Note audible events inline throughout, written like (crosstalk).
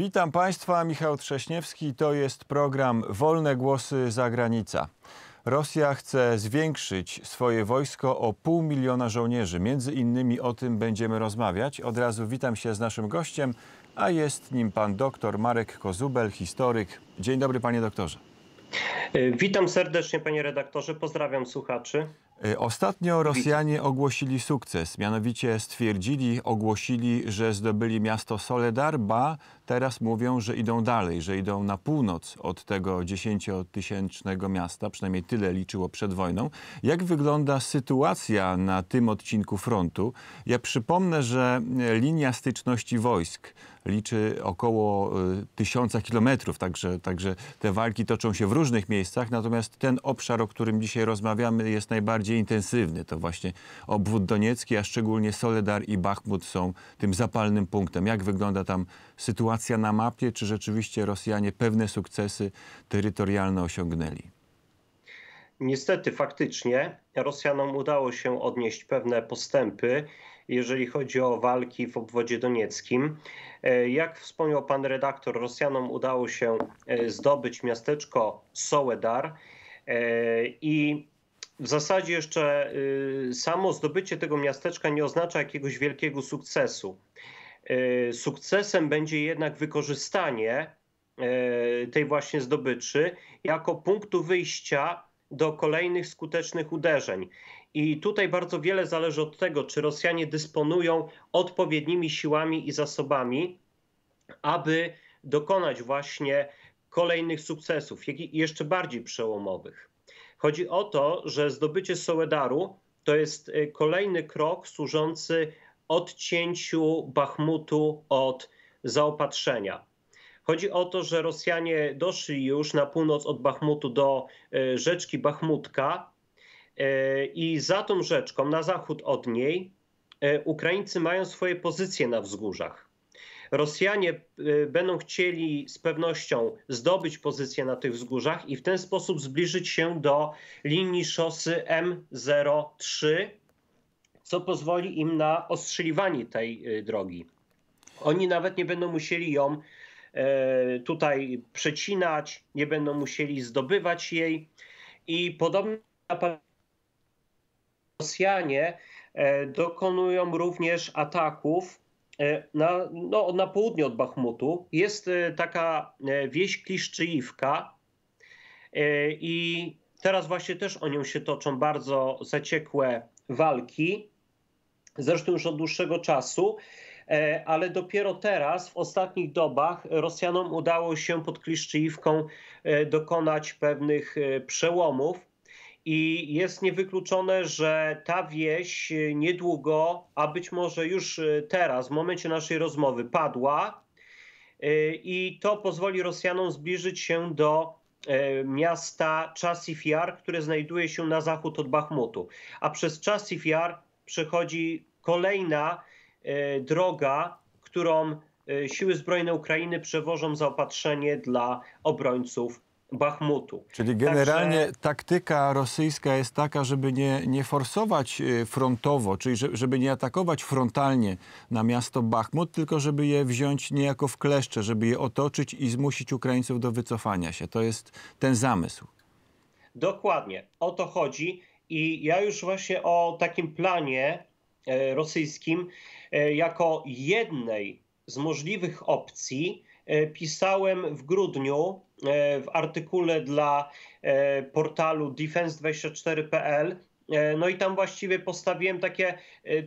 Witam Państwa, Michał Trześniewski. To jest program Wolne Głosy za granicą. Rosja chce zwiększyć swoje wojsko o pół miliona żołnierzy. Między innymi o tym będziemy rozmawiać. Od razu witam się z naszym gościem, a jest nim pan doktor Marek Kozubel, historyk. Dzień dobry, panie doktorze. Witam serdecznie, panie redaktorze. Pozdrawiam słuchaczy. Y, ostatnio Rosjanie ogłosili sukces, mianowicie stwierdzili, ogłosili, że zdobyli miasto Soledar, ba teraz mówią, że idą dalej, że idą na północ od tego dziesięciotysięcznego miasta, przynajmniej tyle liczyło przed wojną. Jak wygląda sytuacja na tym odcinku frontu? Ja przypomnę, że y, linia styczności wojsk liczy około y, tysiąca kilometrów, także, także te walki toczą się w różnych miejscach, natomiast ten obszar, o którym dzisiaj rozmawiamy jest najbardziej intensywny. To właśnie obwód Doniecki, a szczególnie Soledar i Bachmut są tym zapalnym punktem. Jak wygląda tam sytuacja na mapie? Czy rzeczywiście Rosjanie pewne sukcesy terytorialne osiągnęli? Niestety, faktycznie Rosjanom udało się odnieść pewne postępy jeżeli chodzi o walki w obwodzie donieckim. E, jak wspomniał pan redaktor, Rosjanom udało się e, zdobyć miasteczko Soledar e, i w zasadzie jeszcze samo zdobycie tego miasteczka nie oznacza jakiegoś wielkiego sukcesu. Sukcesem będzie jednak wykorzystanie tej właśnie zdobyczy jako punktu wyjścia do kolejnych skutecznych uderzeń. I tutaj bardzo wiele zależy od tego, czy Rosjanie dysponują odpowiednimi siłami i zasobami, aby dokonać właśnie kolejnych sukcesów, jeszcze bardziej przełomowych. Chodzi o to, że zdobycie Soledaru to jest y, kolejny krok służący odcięciu Bachmutu od zaopatrzenia. Chodzi o to, że Rosjanie doszli już na północ od Bachmutu do y, rzeczki Bachmutka, E, I za tą rzeczką, na zachód od niej, e, Ukraińcy mają swoje pozycje na wzgórzach. Rosjanie e, będą chcieli z pewnością zdobyć pozycję na tych wzgórzach i w ten sposób zbliżyć się do linii szosy M03, co pozwoli im na ostrzeliwanie tej drogi. Oni nawet nie będą musieli ją tutaj przecinać, nie będą musieli zdobywać jej i podobnie Rosjanie e, dokonują również ataków e, na, no, na południe od Bachmutu. Jest e, taka wieś Kliszczyjówka i teraz właśnie też o nią się toczą bardzo zaciekłe walki, zresztą już od dłuższego czasu. Ale dopiero teraz, w ostatnich dobach, Rosjanom udało się pod Kliszczyjówką dokonać pewnych przełomów i jest niewykluczone, że ta wieś y, niedługo, a być może już y, teraz, w momencie naszej rozmowy, padła. Y, I to pozwoli Rosjanom zbliżyć się do e, miasta Chassif Jar, które znajduje się na zachód od Bachmutu. A przez Chassif Jar przechodzi kolejna e, droga, którą e, siły zbrojne Ukrainy przewożą zaopatrzenie dla obrońców Bachmutu. Czyli generalnie Także... taktyka rosyjska jest taka, żeby nie, nie forsować y, frontowo, czyli żeby nie atakować frontalnie na miasto Bachmut, tylko żeby je wziąć niejako w kleszcze, żeby je otoczyć i zmusić Ukraińców do wycofania się. To jest ten zamysł. Dokładnie, o to chodzi. I ja już właśnie o takim planie e, rosyjskim e, jako jednej z możliwych opcji e, pisałem w grudniu E, w artykule dla e, portalu defense24.pl. E, no i tam właściwie postawiłem takie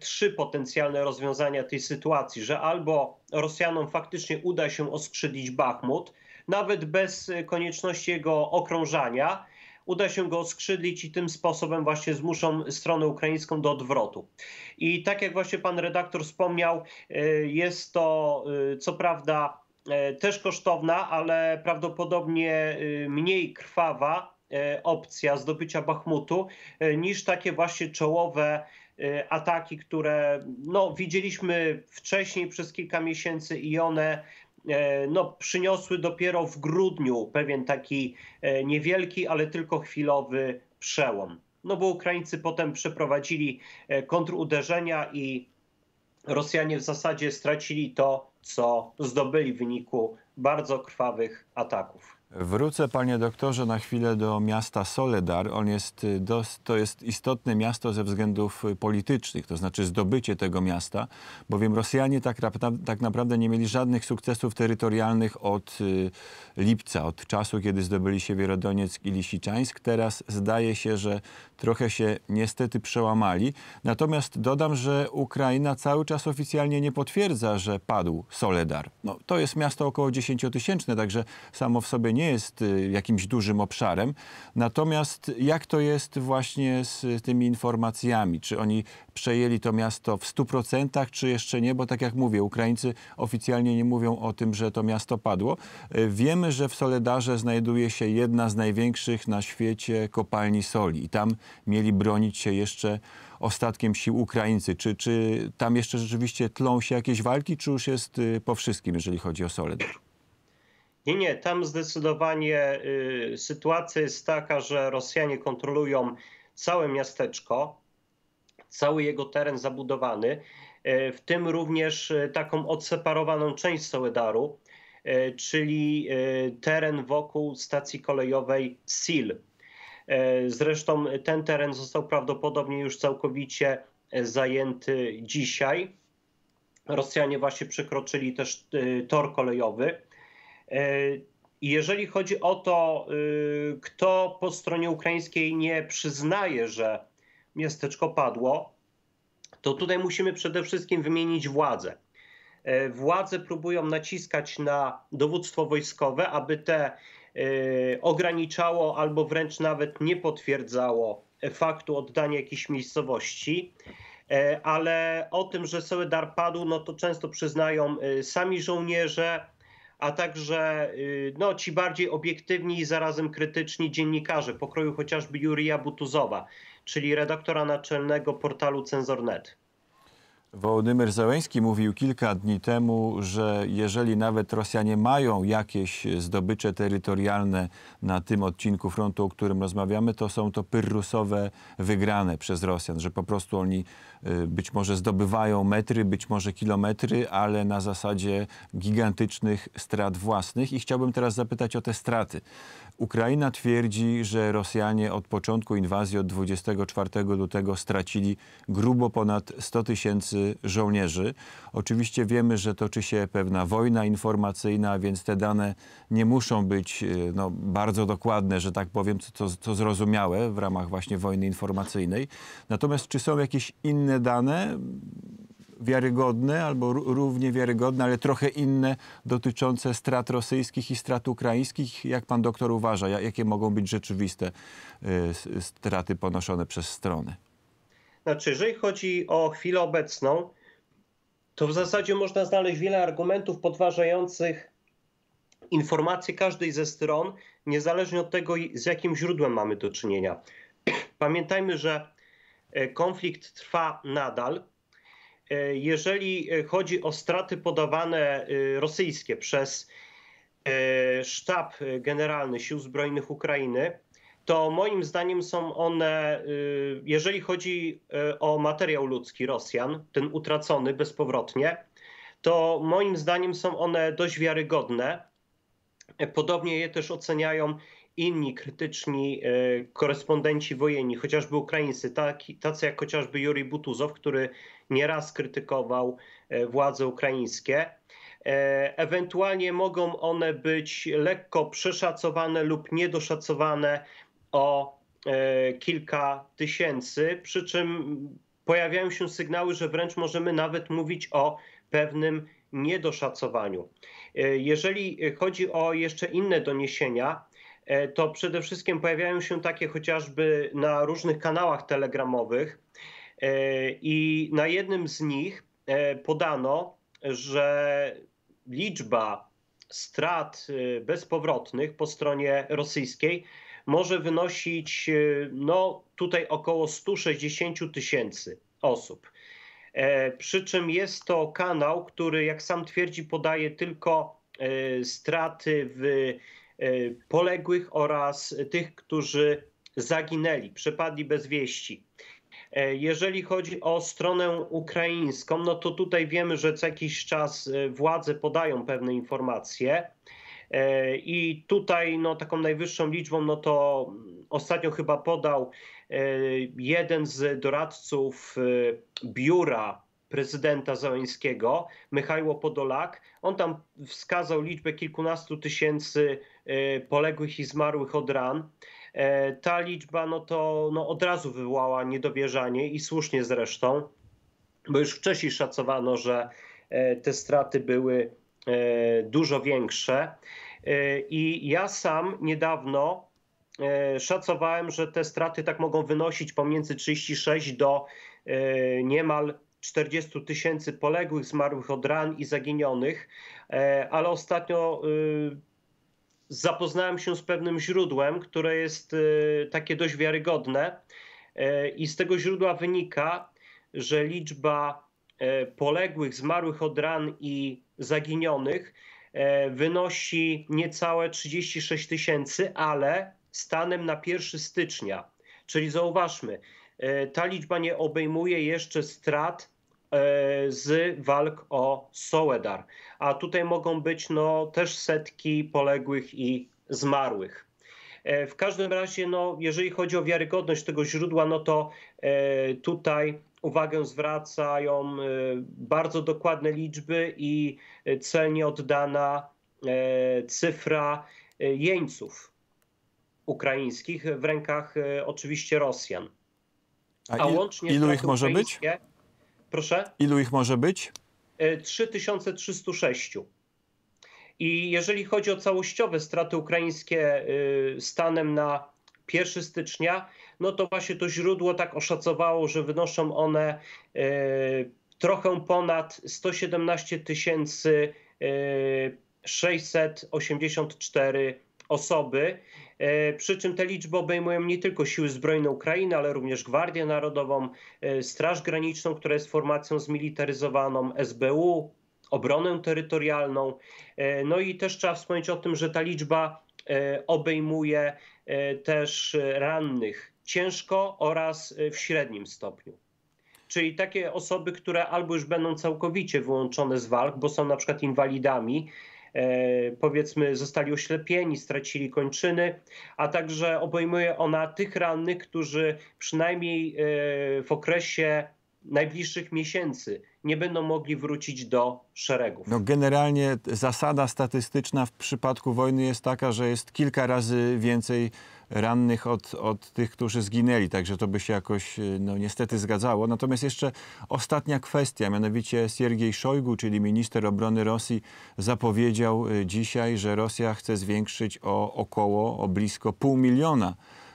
trzy potencjalne rozwiązania tej sytuacji, że albo Rosjanom faktycznie uda się oskrzydlić Bachmut, nawet bez konieczności jego okrążania, uda się go oskrzydlić i tym sposobem właśnie zmuszą stronę ukraińską do odwrotu. I tak jak właśnie pan redaktor wspomniał, jest to co prawda E, też kosztowna, ale prawdopodobnie y, mniej krwawa e, opcja zdobycia Bachmutu e, niż takie właśnie czołowe ataki, które no, widzieliśmy wcześniej przez kilka miesięcy i one no, przyniosły dopiero w grudniu pewien taki niewielki, ale tylko chwilowy przełom. No bo Ukraińcy potem przeprowadzili kontruderzenia i Rosjanie w zasadzie stracili to co zdobyli w wyniku bardzo krwawych ataków. Wrócę, panie doktorze, na chwilę do miasta Soledar. On jest, y, to jest istotne miasto ze względów y, politycznych, to znaczy zdobycie tego miasta, bowiem Rosjanie tak, tak naprawdę nie mieli żadnych sukcesów terytorialnych od y, lipca, od czasu, kiedy zdobyli się Wierodonieck i Lisiczańsk. Teraz zdaje się, że trochę się niestety przełamali. Natomiast dodam, że Ukraina cały czas oficjalnie nie potwierdza, że padł Soledar. No, to jest miasto około 10 tysięczne, także samo w sobie nie nie jest y, jakimś dużym obszarem. Natomiast jak to jest właśnie z tymi informacjami? Czy oni przejęli to miasto w 100%, czy jeszcze nie? Bo tak jak mówię, Ukraińcy oficjalnie nie mówią o tym, że to miasto padło. Y, wiemy, że w Soledarze znajduje się jedna z największych na świecie kopalni soli i tam mieli bronić się jeszcze ostatkiem sił Ukraińcy. Czy, czy tam jeszcze rzeczywiście tlą się jakieś walki, czy już jest y, po wszystkim, jeżeli chodzi o Soledar? Nie, nie, tam zdecydowanie y, sytuacja jest taka, że Rosjanie kontrolują całe miasteczko, cały jego teren zabudowany, y, w tym również y, taką odseparowaną część Soledaru, y, czyli y, teren wokół stacji kolejowej SIL. Y, zresztą ten teren został prawdopodobnie już całkowicie e, zajęty dzisiaj. Rosjanie właśnie przekroczyli też tor kolejowy. Jeżeli chodzi o to, y, kto po stronie ukraińskiej nie przyznaje, że miasteczko padło, to tutaj musimy przede wszystkim wymienić władzę. E, władze próbują naciskać na dowództwo wojskowe, aby te e, ograniczało albo wręcz nawet nie potwierdzało faktu oddania jakiejś miejscowości. E, ale o tym, że Soledar padł, no to często przyznają sami żołnierze, a także y, no, ci bardziej obiektywni i zarazem krytyczni dziennikarze, pokroju chociażby Jurija Butuzowa, czyli redaktora naczelnego portalu Cenzor.net. Wołodymyr Zełęński mówił kilka dni temu, że jeżeli nawet Rosjanie mają jakieś zdobycze terytorialne na tym odcinku frontu, o którym rozmawiamy, to są to pyrrusowe wygrane przez Rosjan, że po prostu oni y, być może zdobywają metry, być może kilometry, ale na zasadzie gigantycznych strat własnych. I chciałbym teraz zapytać o te straty. Ukraina twierdzi, że Rosjanie od początku inwazji, od 24 lutego stracili grubo ponad 100 tysięcy żołnierzy. Oczywiście wiemy, że toczy się pewna wojna informacyjna, więc te dane nie muszą być y, no, bardzo dokładne, że tak powiem, co, co zrozumiałe w ramach właśnie wojny informacyjnej. Natomiast czy są jakieś inne dane? wiarygodne albo równie wiarygodne, ale trochę inne dotyczące strat rosyjskich i strat ukraińskich. Jak pan doktor uważa, jakie mogą być rzeczywiste y, straty ponoszone przez strony? Znaczy, jeżeli chodzi o chwilę obecną, to w zasadzie można znaleźć wiele argumentów podważających informacje każdej ze stron, niezależnie od tego, z jakim źródłem mamy do czynienia. (clears throat) Pamiętajmy, że e, konflikt trwa nadal. E, jeżeli e, chodzi o straty podawane rosyjskie przez sztab generalny Sił Zbrojnych Ukrainy, to moim zdaniem są one, y, jeżeli chodzi y, o materiał ludzki Rosjan, ten utracony bezpowrotnie, to moim zdaniem są one dość wiarygodne. Podobnie je też oceniają inni krytyczni y, korespondenci wojenni, chociażby Ukraińcy, tacy jak chociażby Juri Butuzow, który nieraz krytykował władze ukraińskie. Ewentualnie mogą one być lekko przeszacowane lub niedoszacowane o e, kilka tysięcy, przy czym pojawiają się sygnały, że wręcz możemy nawet mówić o pewnym niedoszacowaniu. E, jeżeli chodzi o jeszcze inne doniesienia, e, to przede wszystkim pojawiają się takie chociażby na różnych kanałach telegramowych i na jednym z nich podano, że liczba strat bezpowrotnych po stronie rosyjskiej może wynosić e, no, tutaj około 160 tysięcy osób. E, przy czym jest to kanał, który, jak sam twierdzi, podaje tylko e, straty w poległych oraz tych, którzy zaginęli, przepadli bez wieści. Jeżeli chodzi o stronę ukraińską, no to tutaj wiemy, że co jakiś czas władze podają pewne informacje. I tutaj no, taką najwyższą liczbą, no to ostatnio chyba podał e, jeden z doradców e, biura prezydenta Zeleńskiego, Michajło Podolak. On tam wskazał liczbę kilkunastu tysięcy e, poległych i zmarłych od ran. Ta liczba no to no od razu wywołała niedowierzanie i słusznie zresztą, bo już wcześniej szacowano, że te straty były E, dużo większe. E, I ja sam niedawno e, szacowałem, że te straty tak mogą wynosić pomiędzy 36 do niemal 40 tysięcy poległych, zmarłych od ran i zaginionych, ale ostatnio zapoznałem się z pewnym źródłem, które jest takie dość wiarygodne. I z tego źródła wynika, że liczba E, poległych, zmarłych od ran i zaginionych e, wynosi niecałe 36 tysięcy, ale stanem na 1 stycznia. Czyli zauważmy, e, ta liczba nie obejmuje jeszcze strat z walk o Soledar, a tutaj mogą być no, też setki poległych i zmarłych. W każdym razie, no, jeżeli chodzi o wiarygodność tego źródła, no to tutaj uwagę zwracają e, bardzo dokładne liczby i e, celnie oddana e, cyfra jeńców ukraińskich w rękach oczywiście Rosjan. A, A il, łącznie ilu ich może być? Proszę? Ilu ich może być? 3306. I jeżeli chodzi o całościowe straty ukraińskie stanem na 1 stycznia, no to właśnie to źródło tak oszacowało, że wynoszą one e, trochę ponad 117 tysięcy 684 e, osoby. E, przy czym te liczby obejmują nie tylko Siły Zbrojne Ukrainy, ale również Gwardię Narodową, Straż Graniczną, która jest formacją zmilitaryzowaną, SBU, obronę terytorialną. No i też trzeba wspomnieć o tym, że ta liczba E, obejmuje e, też rannych ciężko oraz e, w średnim stopniu. Czyli takie osoby, które albo już będą całkowicie wyłączone z walk, bo są na przykład inwalidami, powiedzmy zostali oślepieni, stracili kończyny, a także obejmuje ona tych rannych, którzy przynajmniej w okresie najbliższych miesięcy nie będą mogli wrócić do szeregów. No generalnie zasada statystyczna w przypadku wojny jest taka, że jest kilka razy więcej rannych od, od tych, którzy zginęli, także to by się jakoś e, no, niestety zgadzało. Natomiast jeszcze ostatnia kwestia, mianowicie Siergiej Szojgu, czyli minister obrony Rosji, zapowiedział e, dzisiaj, że Rosja chce zwiększyć o około, o blisko pół miliona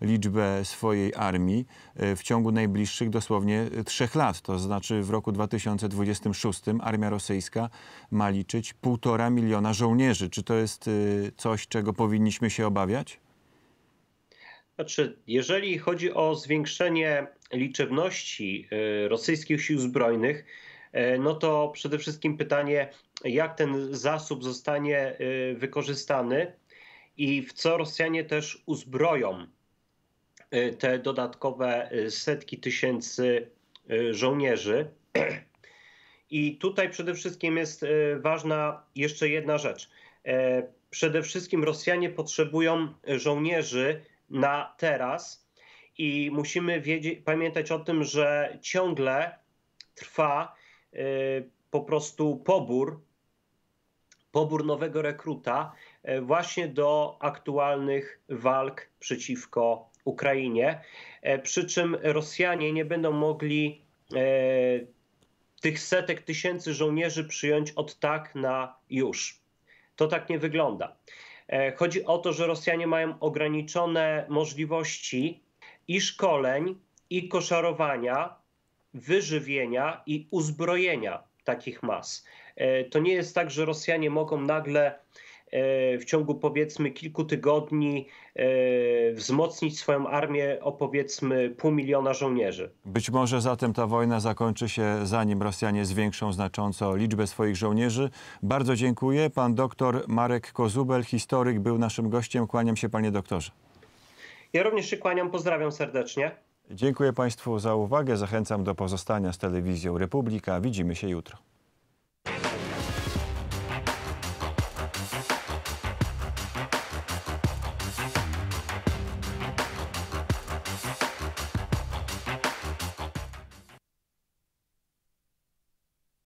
liczbę swojej armii e, w ciągu najbliższych dosłownie e, trzech lat. To znaczy w roku 2026 armia rosyjska ma liczyć półtora miliona żołnierzy. Czy to jest e, coś, czego powinniśmy się obawiać? Znaczy, jeżeli chodzi o zwiększenie liczebności rosyjskich sił zbrojnych, no to przede wszystkim pytanie, jak ten zasób zostanie wykorzystany i w co Rosjanie też uzbroją Y, te dodatkowe y, setki tysięcy y, żołnierzy. I tutaj przede wszystkim jest ważna jeszcze jedna rzecz. Przede wszystkim Rosjanie potrzebują żołnierzy na teraz i musimy wiedzieć, pamiętać o tym, że ciągle trwa po prostu pobór, pobór nowego rekruta właśnie do aktualnych walk przeciwko Ukrainie. E, przy czym Rosjanie nie będą mogli e, tych setek tysięcy żołnierzy przyjąć od tak na już. To tak nie wygląda. E, chodzi o to, że Rosjanie mają ograniczone możliwości i szkoleń, i koszarowania, wyżywienia i uzbrojenia takich mas. To nie jest tak, że Rosjanie mogą nagle E, w ciągu powiedzmy kilku tygodni e, wzmocnić swoją armię o powiedzmy pół miliona żołnierzy. Być może zatem ta wojna zakończy się zanim Rosjanie zwiększą znacząco liczbę swoich żołnierzy. Bardzo dziękuję. Pan doktor Marek Kozubel, historyk, był naszym gościem. Kłaniam się panie doktorze. Ja również się kłaniam, pozdrawiam serdecznie. Dziękuję Państwu za uwagę. Zachęcam do pozostania z telewizją Republika. Widzimy się jutro.